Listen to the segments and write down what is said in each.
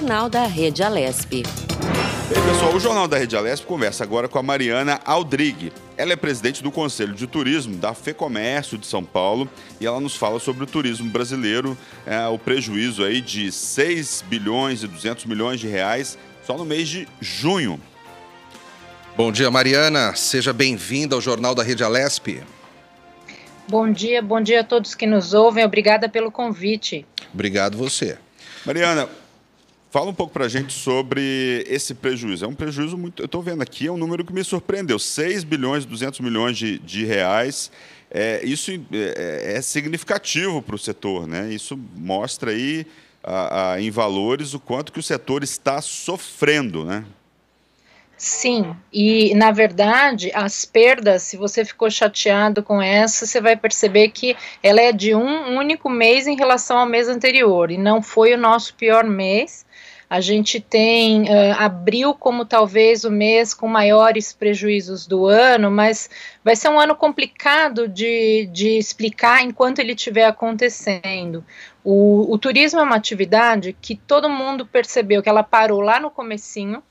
Jornal da Rede Alesp. Ei, pessoal, o Jornal da Rede Alesp conversa agora com a Mariana Aldrigue. Ela é presidente do Conselho de Turismo da FEComércio de São Paulo e ela nos fala sobre o turismo brasileiro, é, o prejuízo aí de 6 bilhões e 200 milhões de reais só no mês de junho. Bom dia, Mariana. Seja bem-vinda ao Jornal da Rede Alesp. Bom dia, bom dia a todos que nos ouvem. Obrigada pelo convite. Obrigado você. Mariana, Fala um pouco para a gente sobre esse prejuízo. É um prejuízo muito. Eu estou vendo aqui, é um número que me surpreendeu: 6 bilhões e 200 milhões de, de reais. É, isso é, é, é significativo para o setor, né? Isso mostra aí a, a, em valores o quanto que o setor está sofrendo, né? Sim, e na verdade, as perdas, se você ficou chateado com essa, você vai perceber que ela é de um único mês em relação ao mês anterior, e não foi o nosso pior mês, a gente tem uh, abril como talvez o mês com maiores prejuízos do ano, mas vai ser um ano complicado de, de explicar enquanto ele estiver acontecendo. O, o turismo é uma atividade que todo mundo percebeu que ela parou lá no comecinho,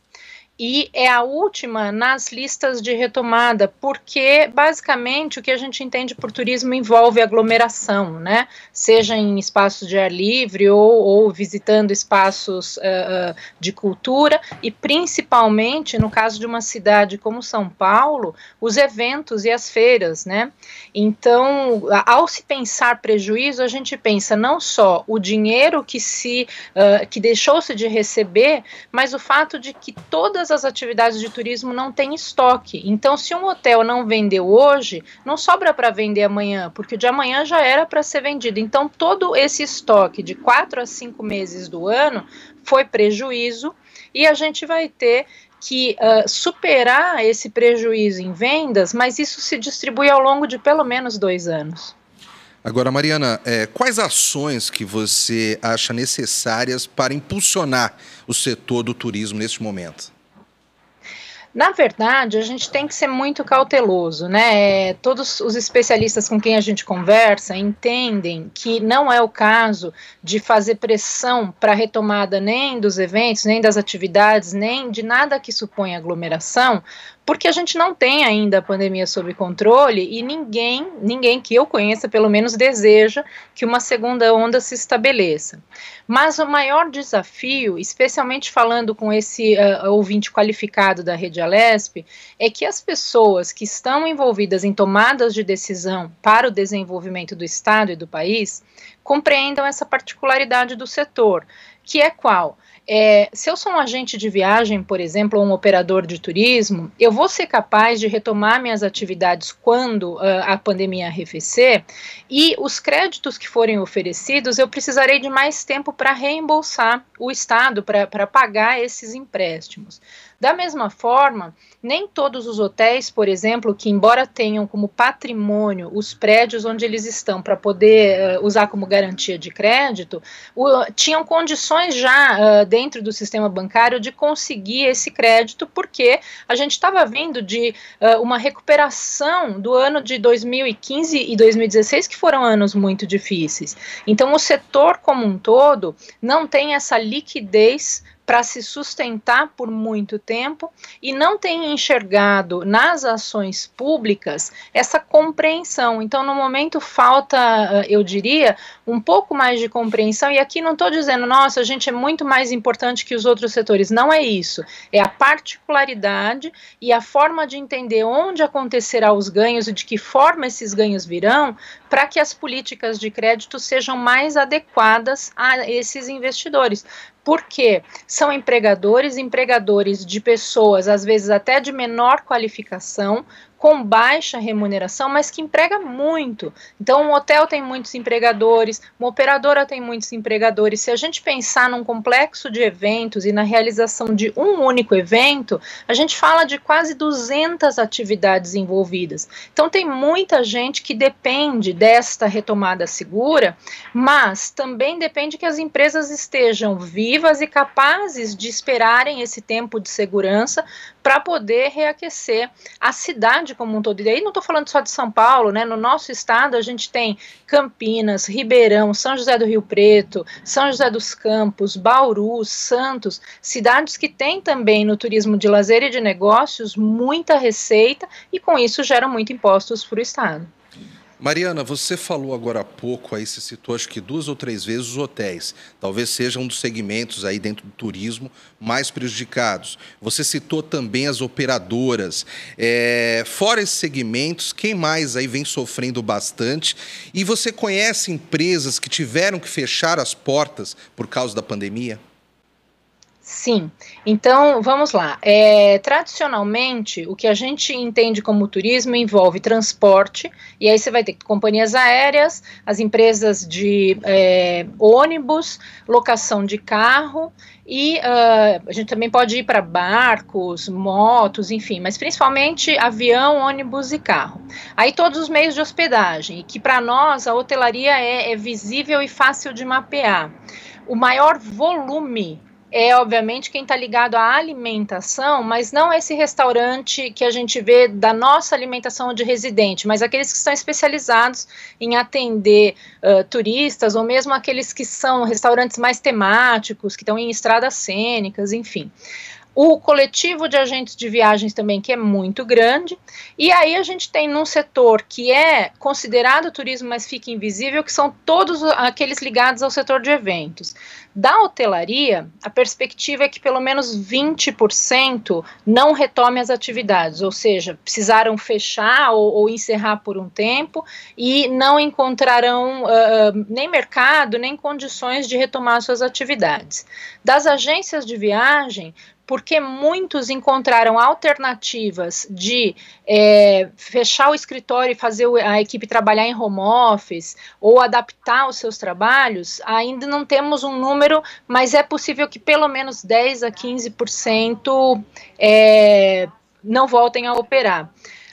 e é a última nas listas de retomada, porque basicamente o que a gente entende por turismo envolve aglomeração, né? Seja em espaços de ar livre ou, ou visitando espaços uh, de cultura e principalmente no caso de uma cidade como São Paulo, os eventos e as feiras, né? Então, ao se pensar prejuízo, a gente pensa não só o dinheiro que se uh, que deixou-se de receber, mas o fato de que todas todas as atividades de turismo não têm estoque. Então, se um hotel não vendeu hoje, não sobra para vender amanhã, porque o de amanhã já era para ser vendido. Então, todo esse estoque de quatro a cinco meses do ano foi prejuízo e a gente vai ter que uh, superar esse prejuízo em vendas, mas isso se distribui ao longo de pelo menos dois anos. Agora, Mariana, é, quais ações que você acha necessárias para impulsionar o setor do turismo neste momento? Na verdade, a gente tem que ser muito cauteloso, né? É, todos os especialistas com quem a gente conversa entendem que não é o caso de fazer pressão para a retomada nem dos eventos, nem das atividades, nem de nada que suponha aglomeração, porque a gente não tem ainda a pandemia sob controle e ninguém, ninguém que eu conheça, pelo menos deseja que uma segunda onda se estabeleça. Mas o maior desafio, especialmente falando com esse uh, ouvinte qualificado da Rede Alesp, é que as pessoas que estão envolvidas em tomadas de decisão para o desenvolvimento do Estado e do país compreendam essa particularidade do setor, que é qual? É, se eu sou um agente de viagem, por exemplo, ou um operador de turismo, eu vou ser capaz de retomar minhas atividades quando uh, a pandemia arrefecer e os créditos que forem oferecidos eu precisarei de mais tempo para reembolsar o Estado, para pagar esses empréstimos. Da mesma forma, nem todos os hotéis, por exemplo, que embora tenham como patrimônio os prédios onde eles estão para poder uh, usar como garantia de crédito, o, tinham condições já uh, dentro do sistema bancário de conseguir esse crédito, porque a gente estava vindo de uh, uma recuperação do ano de 2015 e 2016, que foram anos muito difíceis. Então, o setor como um todo não tem essa liquidez para se sustentar por muito tempo e não tem enxergado nas ações públicas essa compreensão. Então, no momento, falta, eh, eu diria, um pouco mais de compreensão. E aqui não estou dizendo, nossa, a gente é muito mais importante que os outros setores. Não é isso. É a particularidade e a forma de entender onde acontecerá os ganhos e de que forma esses ganhos virão para que as políticas de crédito sejam mais adequadas a esses investidores porque são empregadores, empregadores de pessoas, às vezes até de menor qualificação, com baixa remuneração, mas que emprega muito. Então, um hotel tem muitos empregadores, uma operadora tem muitos empregadores. Se a gente pensar num complexo de eventos e na realização de um único evento, a gente fala de quase 200 atividades envolvidas. Então, tem muita gente que depende desta retomada segura, mas também depende que as empresas estejam vivas e capazes de esperarem esse tempo de segurança para poder reaquecer a cidade como um todo. E aí não estou falando só de São Paulo, né? No nosso estado a gente tem Campinas, Ribeirão, São José do Rio Preto, São José dos Campos, Bauru, Santos, cidades que têm também no turismo de lazer e de negócios muita receita e com isso geram muito impostos para o estado. Mariana, você falou agora há pouco, aí se citou acho que duas ou três vezes os hotéis. Talvez seja um dos segmentos aí dentro do turismo mais prejudicados. Você citou também as operadoras. É, fora esses segmentos, quem mais aí vem sofrendo bastante? E você conhece empresas que tiveram que fechar as portas por causa da pandemia? Sim. Então, vamos lá. É, tradicionalmente, o que a gente entende como turismo envolve transporte, e aí você vai ter companhias aéreas, as empresas de é, ônibus, locação de carro, e uh, a gente também pode ir para barcos, motos, enfim, mas principalmente avião, ônibus e carro. Aí todos os meios de hospedagem, que para nós a hotelaria é, é visível e fácil de mapear. O maior volume é, obviamente, quem está ligado à alimentação, mas não esse restaurante que a gente vê da nossa alimentação de residente, mas aqueles que estão especializados em atender uh, turistas, ou mesmo aqueles que são restaurantes mais temáticos, que estão em estradas cênicas, enfim o coletivo de agentes de viagens também, que é muito grande, e aí a gente tem num setor que é considerado turismo, mas fica invisível, que são todos aqueles ligados ao setor de eventos. Da hotelaria, a perspectiva é que pelo menos 20% não retome as atividades, ou seja, precisaram fechar ou, ou encerrar por um tempo e não encontrarão uh, nem mercado, nem condições de retomar suas atividades. Das agências de viagem, porque muitos encontraram alternativas de é, fechar o escritório e fazer a equipe trabalhar em home office ou adaptar os seus trabalhos, ainda não temos um número, mas é possível que pelo menos 10 a 15% é, não voltem a operar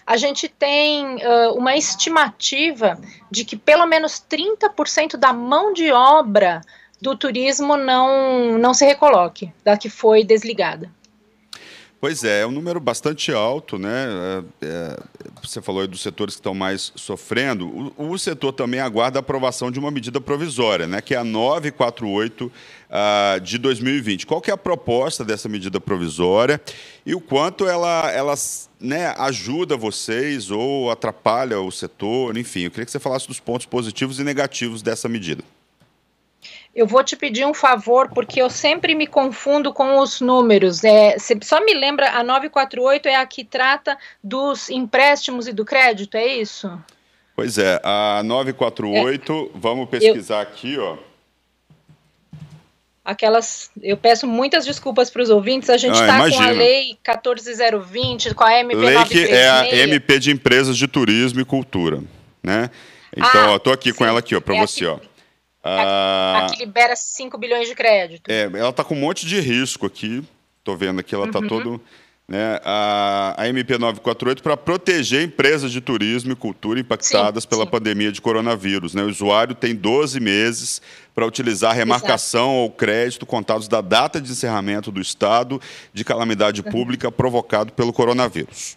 a gente tem uh, uma estimativa de que pelo menos 30% da mão de obra do turismo não, não se recoloque, da que foi desligada. Pois é, é um número bastante alto, né? É, é, você falou aí dos setores que estão mais sofrendo. O, o, setor também aguarda a aprovação de uma medida provisória, né? Que é a 948 uh, ah, de 2020. Qual que é a proposta dessa medida provisória e o quanto ela, ela né, ajuda vocês ou atrapalha o setor? Enfim, eu queria que você falasse dos pontos positivos e negativos dessa medida. Eu vou te pedir um favor, porque eu sempre me confundo com os números. É, só me lembra, a 948 é a que trata dos empréstimos e do crédito, é isso? Pois é, a 948, é. vamos pesquisar eu... aqui, ó aquelas. Eu peço muitas desculpas para os ouvintes. A gente está ah, com a lei 14020, com a MP. Lei que é a MP de Empresas de Turismo e Cultura, né? Então, ah, aqui sim. com ela aqui, ó, para é você, aqui. ó. A, ah. a que libera 5 bilhões de crédito. É, ela está com um monte de risco aqui. Estou vendo aqui, ela está uhum. todo. Né, a, a MP948 para proteger empresas de turismo e cultura impactadas sim, pela sim. pandemia de coronavírus. Né? O usuário tem 12 meses para utilizar remarcação Exato. ou crédito contados da data de encerramento do estado de calamidade uhum. pública provocado pelo coronavírus.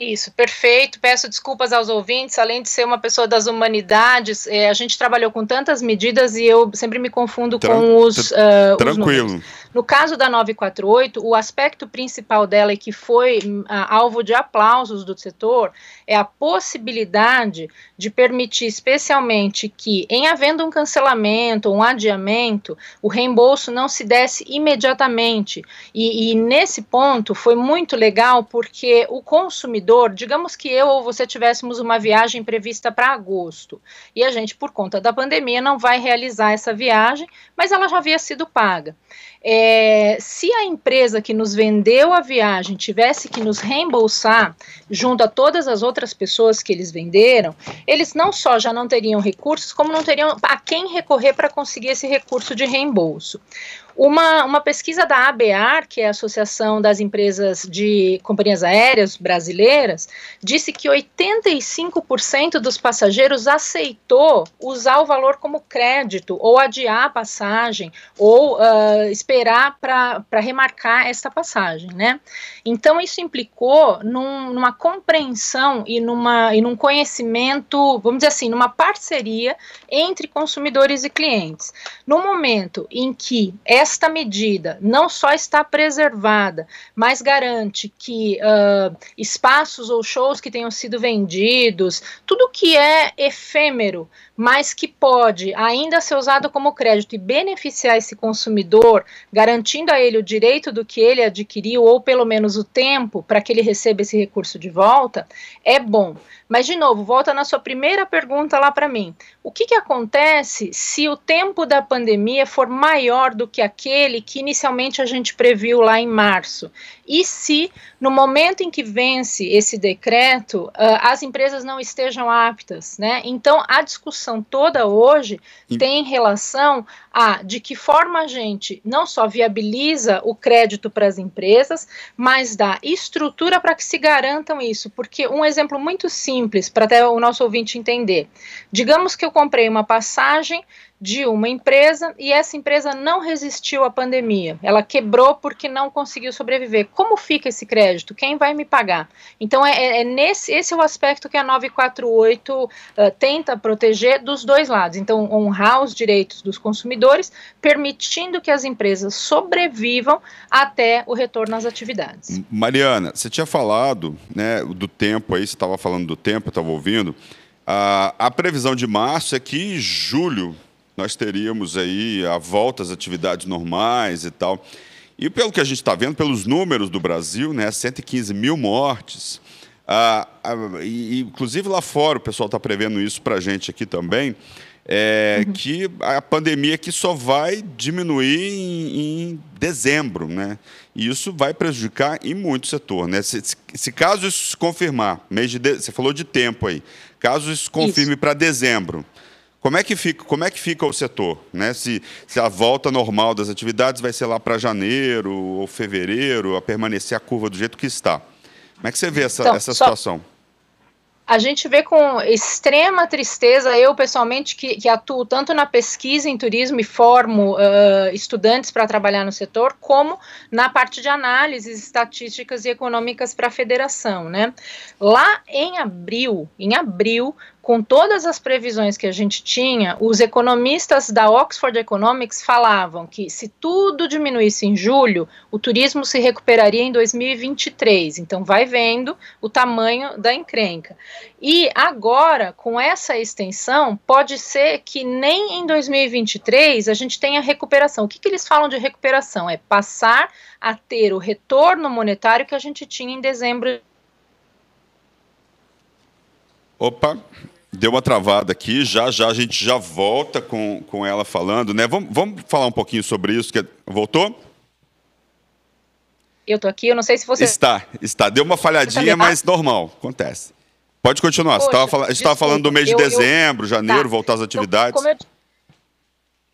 Isso, perfeito. Peço desculpas aos ouvintes, além de ser uma pessoa das humanidades, é, a gente trabalhou com tantas medidas e eu sempre me confundo Tran com os. Uh, tranquilo. Os no caso da 948, o aspecto principal dela e que foi hum, alvo de aplausos do setor é a possibilidade de permitir, especialmente, que, em havendo um cancelamento, um adiamento, o reembolso não se desse imediatamente. E, e nesse ponto foi muito legal porque o consumidor, digamos que eu ou você tivéssemos uma viagem prevista para agosto e a gente, por conta da pandemia, não vai realizar essa viagem, mas ela já havia sido paga. É, é, se a empresa que nos vendeu a viagem tivesse que nos reembolsar, junto a todas as outras pessoas que eles venderam, eles não só já não teriam recursos, como não teriam a quem recorrer para conseguir esse recurso de reembolso. Uma, uma pesquisa da ABAR, que é a Associação das Empresas de Companhias Aéreas Brasileiras, disse que 85% dos passageiros aceitou usar o valor como crédito ou adiar a passagem ou uh, esperar para remarcar esta passagem, né? Então isso implicou num, numa compreensão e, numa, e num conhecimento, vamos dizer assim, numa parceria entre consumidores e clientes. No momento em que essa esta medida não só está preservada, mas garante que uh, espaços ou shows que tenham sido vendidos, tudo que é efêmero, mas que pode ainda ser usado como crédito e beneficiar esse consumidor, garantindo a ele o direito do que ele adquiriu ou pelo menos o tempo para que ele receba esse recurso de volta, é bom. Mas, de novo, volta na sua primeira pergunta lá para mim. O que, que acontece se o tempo da pandemia for maior do que aquele que inicialmente a gente previu lá em março? E se, no momento em que vence esse decreto, uh, as empresas não estejam aptas? Né? Então, a discussão toda hoje e... tem relação a de que forma a gente não só viabiliza o crédito para as empresas, mas dá estrutura para que se garantam isso. Porque um exemplo muito simples, para até o nosso ouvinte entender: digamos que eu comprei uma passagem de uma empresa e essa empresa não resistiu à pandemia. Ela quebrou porque não conseguiu sobreviver. Como fica esse crédito? Quem vai me pagar? Então, é, é nesse, esse é o aspecto que a 948 uh, eh, tenta proteger dos dois lados. Então, honrar os direitos dos consumidores, permitindo que as empresas sobrevivam até o retorno às atividades. Mariana, você tinha falado né, do tempo aí, você estava falando do tempo, eu estava ouvindo. Uh, a previsão de março é que julho nós teríamos aí a volta às atividades normais e tal. E pelo que a gente está vendo, pelos números do Brasil, né, 115 mil mortes. Ah, ah, e, inclusive lá fora, o pessoal está prevendo isso para a gente aqui também, é, uhum. que a pandemia aqui só vai diminuir em, em, dezembro. Né? E isso vai prejudicar em muito setor. Né? Se, se, se caso isso se confirmar, mês de, de, você falou de tempo aí, caso isso confirme para dezembro, como é que fica, como é que fica o setor? Né? Se, se a volta normal das atividades vai ser lá para janeiro ou fevereiro, a permanecer a curva do jeito que está. Como é que você vê essa, então, essa situação? a gente vê com extrema tristeza, eu pessoalmente, que, que atuo tanto na pesquisa em turismo e formo uh, estudantes para trabalhar no setor, como na parte de análises estatísticas e econômicas para a federação. Né? Lá em abril, em abril, com todas as previsões que a gente tinha, os economistas da Oxford Economics falavam que se tudo diminuísse em julho, o turismo se recuperaria em 2023. Então, vai vendo o tamanho da encrenca. E agora, com essa extensão, pode ser que nem em 2023 a gente tenha recuperação. O que, que eles falam de recuperação? É passar a ter o retorno monetário que a gente tinha em dezembro Opa, deu uma travada aqui, já já a gente já volta com, com ela falando, né? Vamos, vamos falar um pouquinho sobre isso. Que... Voltou? Eu tô aqui, eu não sei se você. Está, está. Deu uma tá falhadinha, mas normal, acontece. Pode continuar. Poxa, você a gente estava falando do mês de eu, dezembro, eu... janeiro, tá. voltar às então, atividades. Então, como, eu,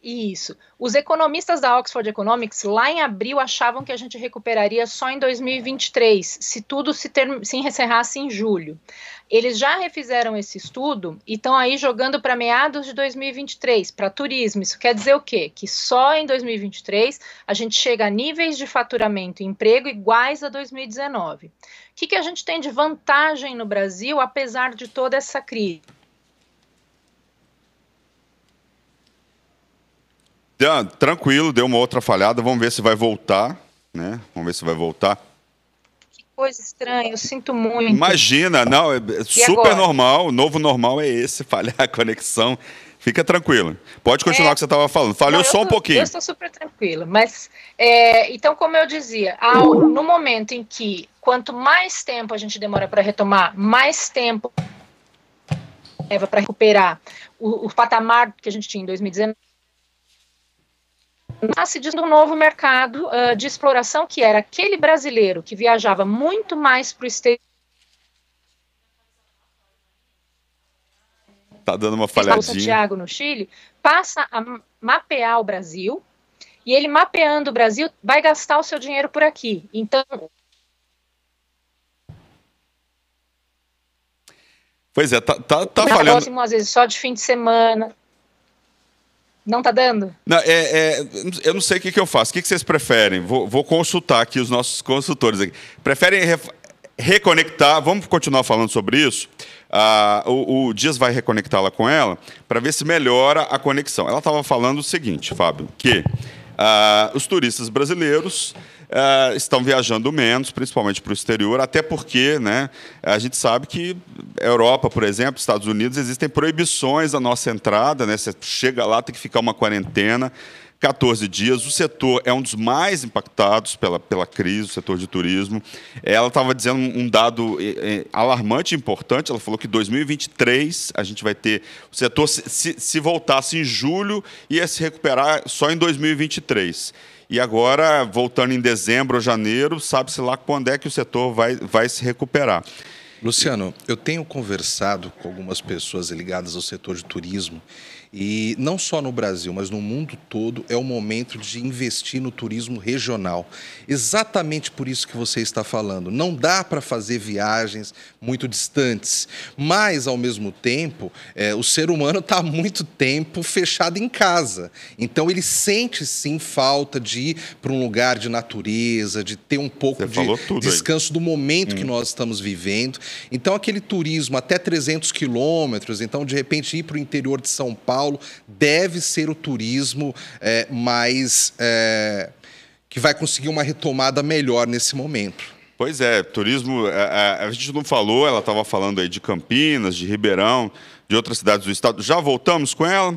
isso. Os economistas da Oxford Economics, lá em abril, achavam que a gente recuperaria só em 2023, se tudo se, ter... se encerrasse em julho. Eles já refizeram esse estudo e estão aí jogando para meados de 2023, para turismo. Isso quer dizer o quê? Que só em 2023 a gente chega a níveis de faturamento e emprego iguais a 2019. O que, que a gente tem de vantagem no Brasil, apesar de toda essa crise? tranquilo, deu uma outra falhada. Vamos ver se vai voltar, né? Vamos ver se vai voltar. Que coisa estranha, eu sinto muito. Imagina, não, é e super agora? normal. O novo normal é esse, falhar a conexão. Fica tranquilo. Pode continuar é. o que você estava falando. Falhou só um tô, pouquinho. Eu estou super tranquila, mas é, então, como eu dizia, ao, no momento em que quanto mais tempo a gente demora para retomar, mais tempo leva para recuperar o, o, patamar que a gente tinha em 2019, nasce de um novo mercado uh, de exploração que era aquele brasileiro que viajava muito mais para o exterior. Tá dando uma falhadinha. Santiago no Chile passa a mapear o Brasil e ele mapeando o Brasil vai gastar o seu dinheiro por aqui. Então Pois é, tá, tá, tá falhando. Próximo, às vezes, só de fim de semana. Não tá dando? Não, é, é, eu não sei o que, que eu faço. O que, que vocês preferem? Vou, vou consultar aqui os nossos consultores. Aqui. Preferem re, reconectar? Vamos continuar falando sobre isso? Ah, o, o Dias vai reconectá-la com ela para ver se melhora a conexão. Ela estava falando o seguinte, Fábio, que ah, os turistas brasileiros uh, estão viajando menos, principalmente para o exterior, até porque né, a gente sabe que Europa, por exemplo, Estados Unidos, existem proibições à nossa entrada, né, você chega lá, tem que ficar uma quarentena. 14 dias. O setor é um dos mais impactados pela, pela crise, o setor de turismo. Ela estava dizendo um dado eh, eh, alarmante e importante. Ela falou que 2023 a gente vai ter. O setor se, se voltasse em julho ia se recuperar só em 2023. E agora, voltando em dezembro ou janeiro, sabe-se lá quando é que o setor vai, vai se recuperar. Luciano, eu tenho conversado com algumas pessoas ligadas ao setor de turismo e não só no Brasil, mas no mundo todo, é o momento de investir no turismo regional. Exatamente por isso que você está falando. Não dá para fazer viagens muito distantes, mas, ao mesmo tempo, é, o ser humano está há muito tempo fechado em casa. Então, ele sente sim falta de ir para um lugar de natureza, de ter um pouco você de descanso aí. do momento hum. que nós estamos vivendo. Então, aquele turismo até 300 quilômetros, então, de repente, ir para o interior de São Paulo Paulo deve ser o turismo é, mais. É, que vai conseguir uma retomada melhor nesse momento. Pois é, turismo. A, é, é, a, gente não falou, ela estava falando aí de Campinas, de Ribeirão, de outras cidades do estado. Já voltamos com ela.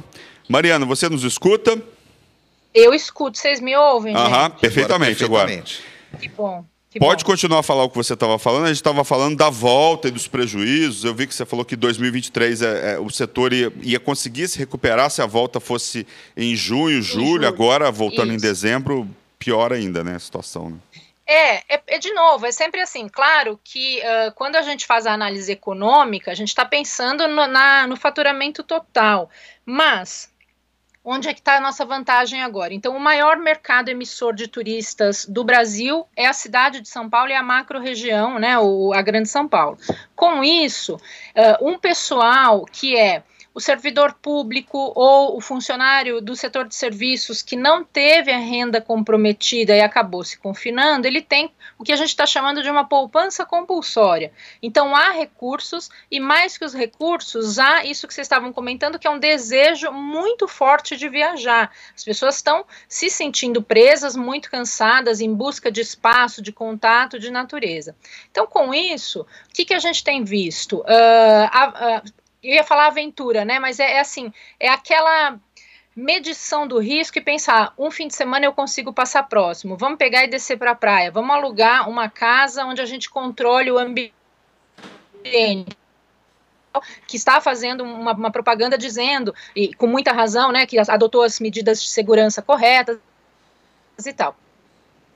Mariana, você nos escuta? Eu escuto, vocês me ouvem? Aham, perfeitamente, agora. Perfeitamente. agora. Que bom. Que Pode bom. continuar a falar o que você estava falando. A gente estava falando da volta e dos prejuízos. Eu vi que você falou que 2023 é, é, o setor ia, ia, conseguir se recuperar se a volta fosse em junho, em julho. julho. Agora, voltando Isso. em dezembro, pior ainda né, a situação. Né? É, é, é, de novo, é sempre assim. Claro que uh, quando a gente faz a análise econômica, a gente está pensando no, na, no faturamento total. Mas onde é que está a nossa vantagem agora? Então, o maior mercado emissor de turistas do Brasil é a cidade de São Paulo e a macro-região, né, a Grande São Paulo. Com isso, uh, um pessoal que é o servidor público ou o funcionário do setor de serviços que não teve a renda comprometida e acabou se confinando, ele tem o que a gente está chamando de uma poupança compulsória. Então, há recursos, e mais que os recursos, há isso que vocês estavam comentando, que é um desejo muito forte de viajar. As pessoas estão se sentindo presas, muito cansadas, em busca de espaço, de contato, de natureza. Então, com isso, o que, que a gente tem visto? Uh, a, a, eu ia falar aventura, né? Mas é, é assim, é aquela medição do risco e pensar, ah, um fim de semana eu consigo passar próximo, vamos pegar e descer para a praia, vamos alugar uma casa onde a gente controle o ambiente, que está fazendo uma, uma, propaganda dizendo, e com muita razão, né, que adotou as medidas de segurança corretas e tal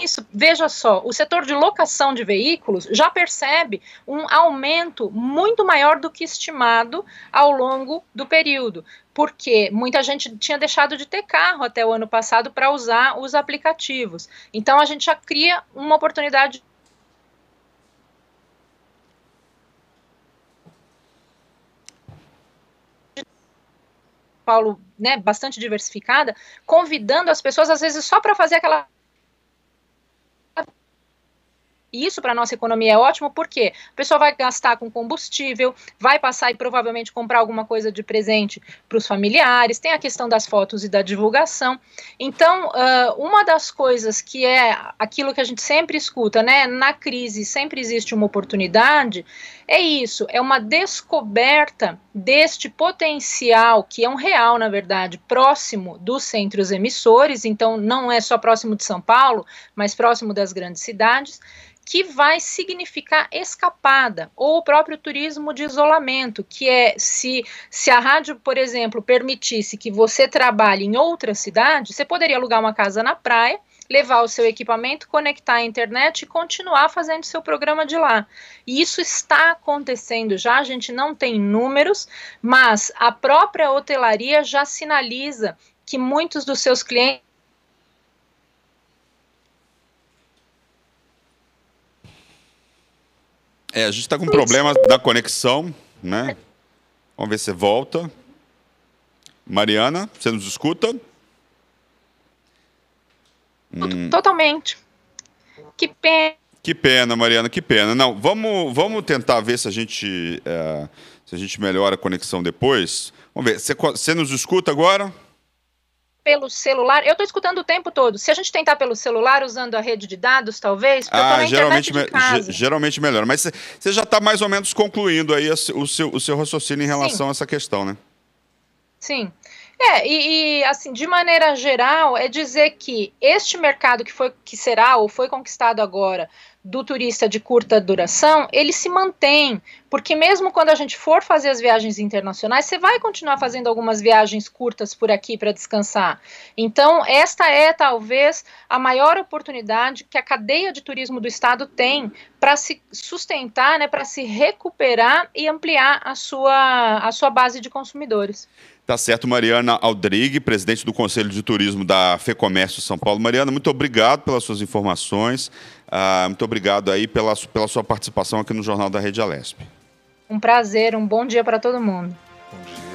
isso, veja só, o setor de locação de veículos já percebe um aumento muito maior do que estimado ao longo do período, porque muita gente tinha deixado de ter carro até o ano passado para usar os aplicativos. Então a gente já cria uma oportunidade Paulo, né, bastante diversificada, convidando as pessoas às vezes só para fazer aquela e isso para a nossa economia é ótimo porque a pessoa vai gastar com combustível, vai passar e provavelmente comprar alguma coisa de presente para os familiares, tem a questão das fotos e da divulgação. Então, uh, uma das coisas que é aquilo que a gente sempre escuta, né? Na crise sempre existe uma oportunidade é isso, é uma descoberta deste potencial, que é um real, na verdade, próximo dos centros emissores, então não é só próximo de São Paulo, mas próximo das grandes cidades, que vai significar escapada ou o próprio turismo de isolamento, que é se, se a rádio, por exemplo, permitisse que você trabalhe em outra cidade, você poderia alugar uma casa na praia levar o seu equipamento, conectar à internet e continuar fazendo seu programa de lá. E isso está acontecendo já, a gente não tem números, mas a própria hotelaria já sinaliza que muitos dos seus clientes É, a gente está com um problema da conexão, né? Vamos ver se volta. Mariana, você nos escuta? Hum. Totalmente. Que pena. Que pena, Mariana, que pena. Não, vamos, vamos tentar ver se a gente é, se a gente melhora a conexão depois. Vamos ver. Você nos escuta agora? Pelo celular, eu estou escutando o tempo todo. Se a gente tentar pelo celular, usando a rede de dados, talvez, ah, geralmente, me, geralmente melhor. Mas você já está mais ou menos concluindo aí o seu, o seu raciocínio em relação Sim. a essa questão, né? Sim. É, e, e, assim, de maneira geral, é dizer que este mercado que foi que será ou foi conquistado agora do turista de curta duração, ele se mantém, porque mesmo quando a gente for fazer as viagens internacionais, você vai continuar fazendo algumas viagens curtas por aqui para descansar. Então, esta é talvez a maior oportunidade que a cadeia de turismo do estado tem para se sustentar, né, para se recuperar e ampliar a sua, a sua base de consumidores. Tá certo, Mariana Aldrigue, presidente do Conselho de Turismo da FEComércio São Paulo. Mariana, muito obrigado pelas suas informações, uh, muito obrigado aí pela, pela sua participação aqui no Jornal da Rede Alesp. Um prazer, um bom dia para todo mundo. Bom dia.